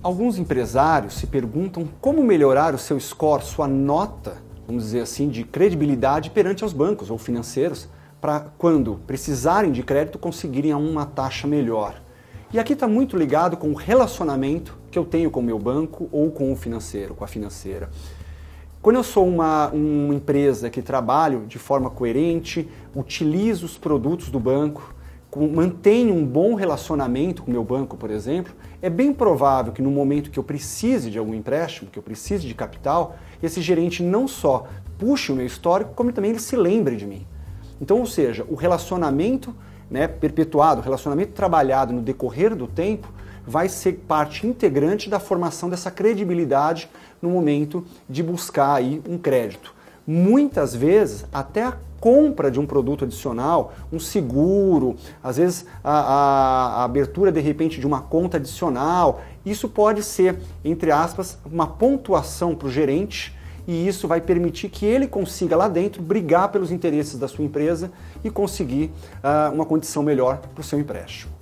Alguns empresários se perguntam como melhorar o seu score, sua nota, vamos dizer assim, de credibilidade perante os bancos ou financeiros, para quando precisarem de crédito conseguirem uma taxa melhor. E aqui está muito ligado com o relacionamento que eu tenho com o meu banco ou com o financeiro, com a financeira. Quando eu sou uma, uma empresa que trabalho de forma coerente, utilizo os produtos do banco, mantenho um bom relacionamento com o meu banco, por exemplo, é bem provável que no momento que eu precise de algum empréstimo, que eu precise de capital, esse gerente não só puxe o meu histórico, como também ele se lembre de mim. Então, ou seja, o relacionamento né, perpetuado, o relacionamento trabalhado no decorrer do tempo, vai ser parte integrante da formação dessa credibilidade no momento de buscar aí um crédito muitas vezes até a compra de um produto adicional, um seguro, às vezes a, a, a, abertura de repente de uma conta adicional. Isso pode ser, entre aspas, uma pontuação para o gerente e isso vai permitir que ele consiga lá dentro brigar pelos interesses da sua empresa e conseguir uh, uma condição melhor para o seu empréstimo.